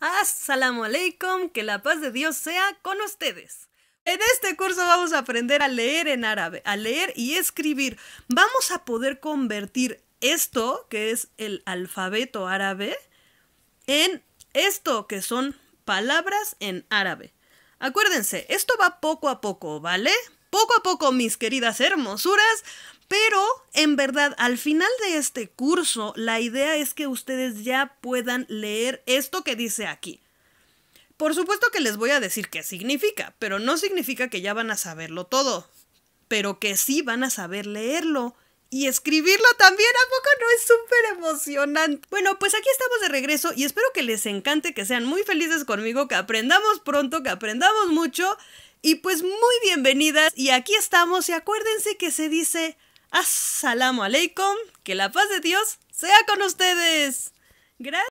As-salamu alaikum, que la paz de Dios sea con ustedes. En este curso vamos a aprender a leer en árabe, a leer y escribir. Vamos a poder convertir esto, que es el alfabeto árabe, en esto, que son palabras en árabe. Acuérdense, esto va poco a poco, ¿vale? Poco a poco, mis queridas hermosuras, pero verdad, al final de este curso, la idea es que ustedes ya puedan leer esto que dice aquí. Por supuesto que les voy a decir qué significa, pero no significa que ya van a saberlo todo, pero que sí van a saber leerlo. Y escribirlo también, ¿a poco no es súper emocionante? Bueno, pues aquí estamos de regreso y espero que les encante, que sean muy felices conmigo, que aprendamos pronto, que aprendamos mucho y pues muy bienvenidas. Y aquí estamos y acuérdense que se dice Asalamu alaikum, que la paz de Dios sea con ustedes. Gracias.